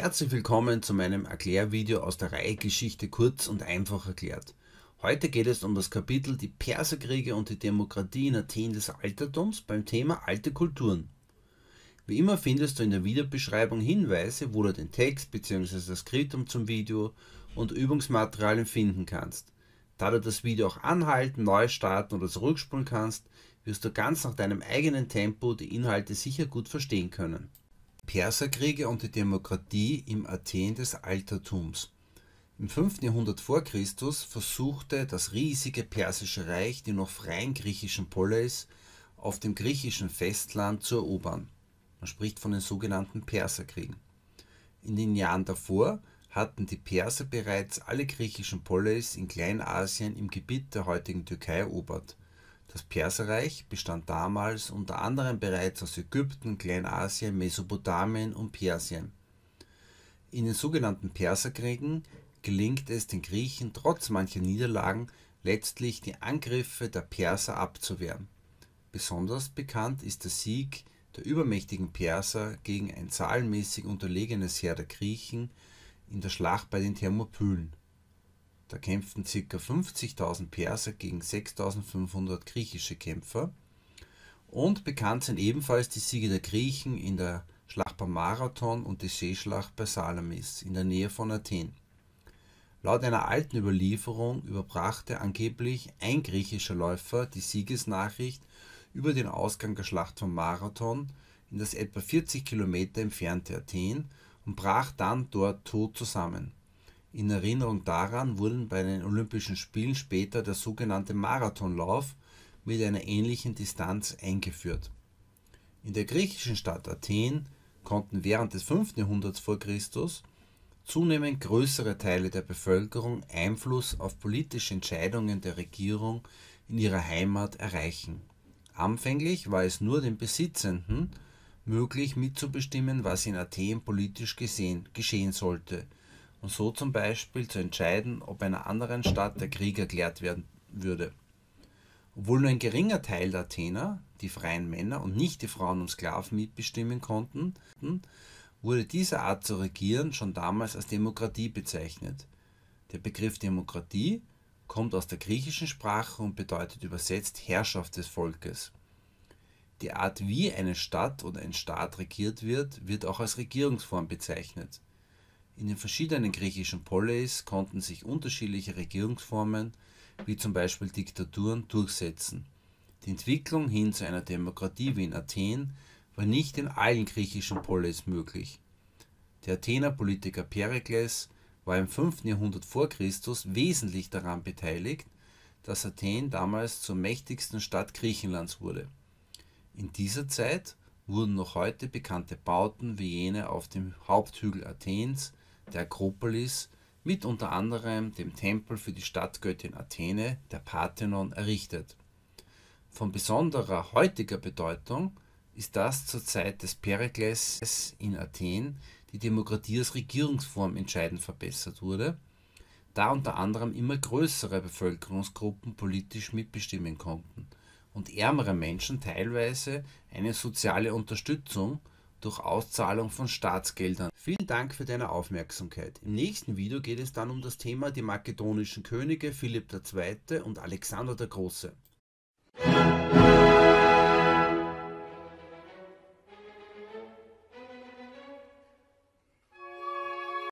Herzlich willkommen zu meinem Erklärvideo aus der Reihe Geschichte kurz und einfach erklärt. Heute geht es um das Kapitel Die Perserkriege und die Demokratie in Athen des Altertums beim Thema alte Kulturen. Wie immer findest du in der Videobeschreibung Hinweise, wo du den Text bzw. das Skriptum zum Video und Übungsmaterialien finden kannst. Da du das Video auch anhalten, neu starten oder zurückspulen kannst, wirst du ganz nach deinem eigenen Tempo die Inhalte sicher gut verstehen können. Perserkriege und die Demokratie im Athen des Altertums. Im 5. Jahrhundert vor Christus versuchte das riesige persische Reich die noch freien griechischen Poleis auf dem griechischen Festland zu erobern. Man spricht von den sogenannten Perserkriegen. In den Jahren davor hatten die Perser bereits alle griechischen Poleis in Kleinasien im Gebiet der heutigen Türkei erobert. Das Perserreich bestand damals unter anderem bereits aus Ägypten, Kleinasien, Mesopotamien und Persien. In den sogenannten Perserkriegen gelingt es den Griechen trotz mancher Niederlagen letztlich die Angriffe der Perser abzuwehren. Besonders bekannt ist der Sieg der übermächtigen Perser gegen ein zahlenmäßig unterlegenes Heer der Griechen in der Schlacht bei den Thermopylen. Da kämpften ca. 50.000 Perser gegen 6.500 griechische Kämpfer. Und bekannt sind ebenfalls die Siege der Griechen in der Schlacht beim Marathon und die Seeschlacht bei Salamis in der Nähe von Athen. Laut einer alten Überlieferung überbrachte angeblich ein griechischer Läufer die Siegesnachricht über den Ausgang der Schlacht von Marathon in das etwa 40 Kilometer entfernte Athen und brach dann dort tot zusammen. In Erinnerung daran wurden bei den Olympischen Spielen später der sogenannte Marathonlauf mit einer ähnlichen Distanz eingeführt. In der griechischen Stadt Athen konnten während des 5. Jahrhunderts vor Christus zunehmend größere Teile der Bevölkerung Einfluss auf politische Entscheidungen der Regierung in ihrer Heimat erreichen. Anfänglich war es nur den Besitzenden möglich mitzubestimmen, was in Athen politisch gesehen, geschehen sollte – und so zum Beispiel zu entscheiden, ob einer anderen Stadt der Krieg erklärt werden würde. Obwohl nur ein geringer Teil der Athener, die freien Männer und nicht die Frauen und Sklaven mitbestimmen konnten, wurde diese Art zu regieren schon damals als Demokratie bezeichnet. Der Begriff Demokratie kommt aus der griechischen Sprache und bedeutet übersetzt Herrschaft des Volkes. Die Art, wie eine Stadt oder ein Staat regiert wird, wird auch als Regierungsform bezeichnet. In den verschiedenen griechischen Poleis konnten sich unterschiedliche Regierungsformen, wie zum Beispiel Diktaturen, durchsetzen. Die Entwicklung hin zu einer Demokratie wie in Athen war nicht in allen griechischen Poleis möglich. Der Athener Politiker Perikles war im 5. Jahrhundert vor Christus wesentlich daran beteiligt, dass Athen damals zur mächtigsten Stadt Griechenlands wurde. In dieser Zeit wurden noch heute bekannte Bauten wie jene auf dem Haupthügel Athens der Akropolis mit unter anderem dem Tempel für die Stadtgöttin Athene, der Parthenon, errichtet. Von besonderer heutiger Bedeutung ist das zur Zeit des Perikles in Athen die Demokratie als Regierungsform entscheidend verbessert wurde, da unter anderem immer größere Bevölkerungsgruppen politisch mitbestimmen konnten und ärmere Menschen teilweise eine soziale Unterstützung durch Auszahlung von Staatsgeldern. Vielen Dank für deine Aufmerksamkeit. Im nächsten Video geht es dann um das Thema die makedonischen Könige Philipp II. und Alexander der Große.